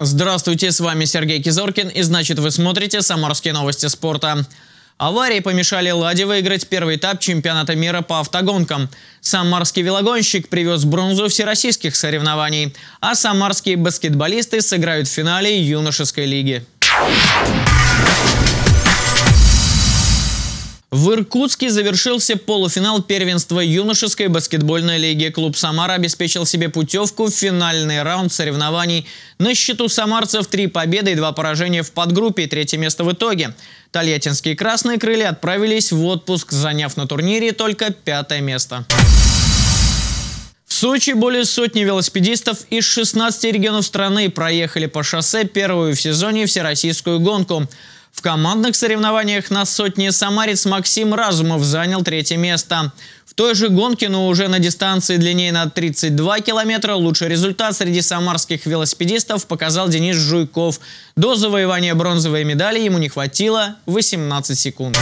Здравствуйте, с вами Сергей Кизоркин и значит вы смотрите «Самарские новости спорта». Аварии помешали «Ладе» выиграть первый этап чемпионата мира по автогонкам. Самарский велогонщик привез бронзу всероссийских соревнований, а самарские баскетболисты сыграют в финале юношеской лиги. В Иркутске завершился полуфинал первенства юношеской баскетбольной лиги. Клуб «Самара» обеспечил себе путевку в финальный раунд соревнований. На счету самарцев три победы и два поражения в подгруппе и третье место в итоге. Тольяттинские «Красные крылья» отправились в отпуск, заняв на турнире только пятое место. В Сочи более сотни велосипедистов из 16 регионов страны проехали по шоссе первую в сезоне всероссийскую гонку – в командных соревнованиях на сотне самарец Максим Разумов занял третье место. В той же гонке, но уже на дистанции длиннее на 32 километра, лучший результат среди самарских велосипедистов показал Денис Жуйков. До завоевания бронзовой медали ему не хватило 18 секунд.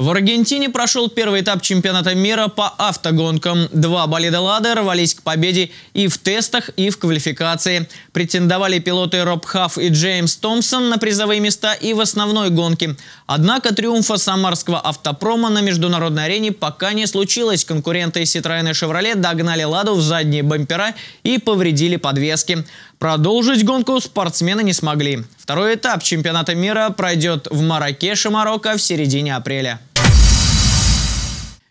В Аргентине прошел первый этап чемпионата мира по автогонкам. Два болида «Лада» рвались к победе и в тестах, и в квалификации. Претендовали пилоты Роб Хафф и Джеймс Томпсон на призовые места и в основной гонке. Однако триумфа самарского автопрома на международной арене пока не случилось. Конкуренты «Ситроен» и «Шевроле» догнали «Ладу» в задние бампера и повредили подвески. Продолжить гонку спортсмены не смогли. Второй этап чемпионата мира пройдет в Маракеше, Марокко в середине апреля.